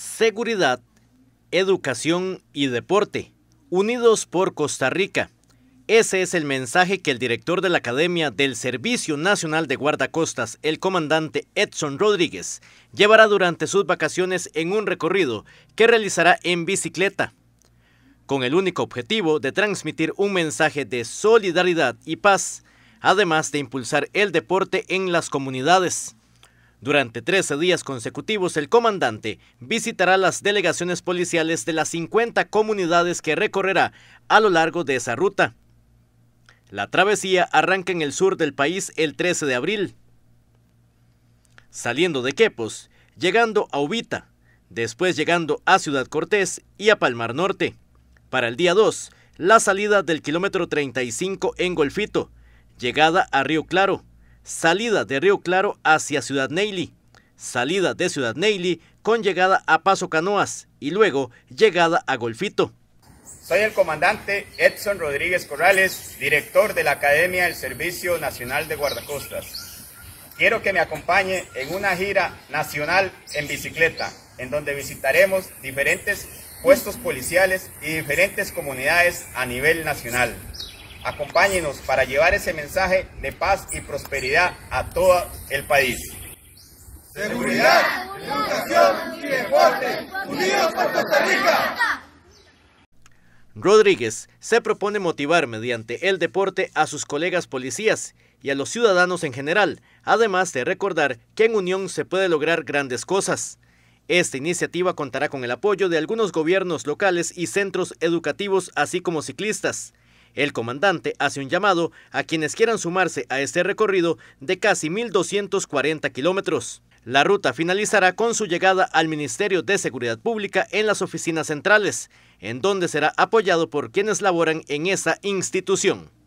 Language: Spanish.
seguridad, educación y deporte, unidos por Costa Rica. Ese es el mensaje que el director de la Academia del Servicio Nacional de Guardacostas, el comandante Edson Rodríguez, llevará durante sus vacaciones en un recorrido que realizará en bicicleta, con el único objetivo de transmitir un mensaje de solidaridad y paz, además de impulsar el deporte en las comunidades. Durante 13 días consecutivos, el comandante visitará las delegaciones policiales de las 50 comunidades que recorrerá a lo largo de esa ruta. La travesía arranca en el sur del país el 13 de abril, saliendo de Quepos, llegando a Ubita, después llegando a Ciudad Cortés y a Palmar Norte. Para el día 2, la salida del kilómetro 35 en Golfito, llegada a Río Claro, salida de Río Claro hacia Ciudad Neily, salida de Ciudad Neily con llegada a Paso Canoas y luego llegada a Golfito. Soy el comandante Edson Rodríguez Corrales, director de la Academia del Servicio Nacional de Guardacostas. Quiero que me acompañe en una gira nacional en bicicleta, en donde visitaremos diferentes puestos policiales y diferentes comunidades a nivel nacional. Acompáñenos para llevar ese mensaje de paz y prosperidad a todo el país. Seguridad, educación y deporte, unidos por Costa Rica. Rodríguez se propone motivar mediante el deporte a sus colegas policías y a los ciudadanos en general, además de recordar que en unión se puede lograr grandes cosas. Esta iniciativa contará con el apoyo de algunos gobiernos locales y centros educativos, así como ciclistas. El comandante hace un llamado a quienes quieran sumarse a este recorrido de casi 1.240 kilómetros. La ruta finalizará con su llegada al Ministerio de Seguridad Pública en las oficinas centrales, en donde será apoyado por quienes laboran en esa institución.